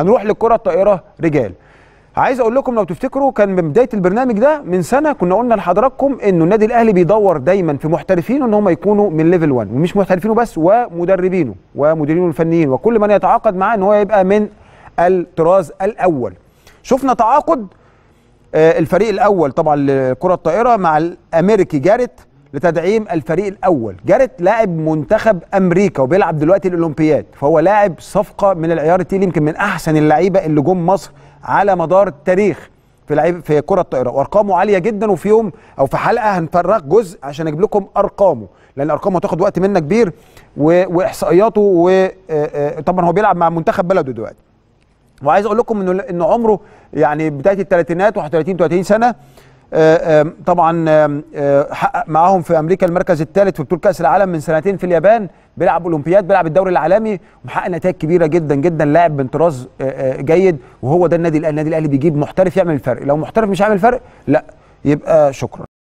هنروح للكره الطائره رجال عايز اقول لكم لو تفتكروا كان من بدايه البرنامج ده من سنه كنا قلنا لحضراتكم انه النادي الاهلي بيدور دايما في محترفين ان هم يكونوا من ليفل 1 ومش محترفينه بس ومدربينه ومديرينه الفنيين وكل من يتعاقد معاه ان هو يبقى من الطراز الاول شفنا تعاقد آه، الفريق الاول طبعا لكره الطائره مع الامريكي جاريت لتدعيم الفريق الاول جاريت لاعب منتخب امريكا وبيلعب دلوقتي الاولمبياد فهو لاعب صفقه من العيار التقيل يمكن من احسن اللعيبه اللي جم مصر على مدار التاريخ في لعيب في كره الطائره وارقامه عاليه جدا وفي يوم او في حلقه هنفرق جزء عشان اجيب لكم ارقامه لان ارقامه هتاخد وقت منا كبير واحصائياته وطبعا آه، آه، هو بيلعب مع منتخب بلده دلوقتي وعايز اقول لكم انه انه عمره يعني بدايه الثلاثينات 31 30 سنه آه، طبعا آه، حقق معاهم في امريكا المركز الثالث في بطوله كاس العالم من سنتين في اليابان بيلعب اولمبياد بيلعب الدوري العالمي ومحقق نتائج كبيره جدا جدا لاعب بانطراز آه، جيد وهو ده النادي الاهلي النادي الاهلي بيجيب محترف يعمل الفرق لو محترف مش هيعمل فرق لا يبقى شكرا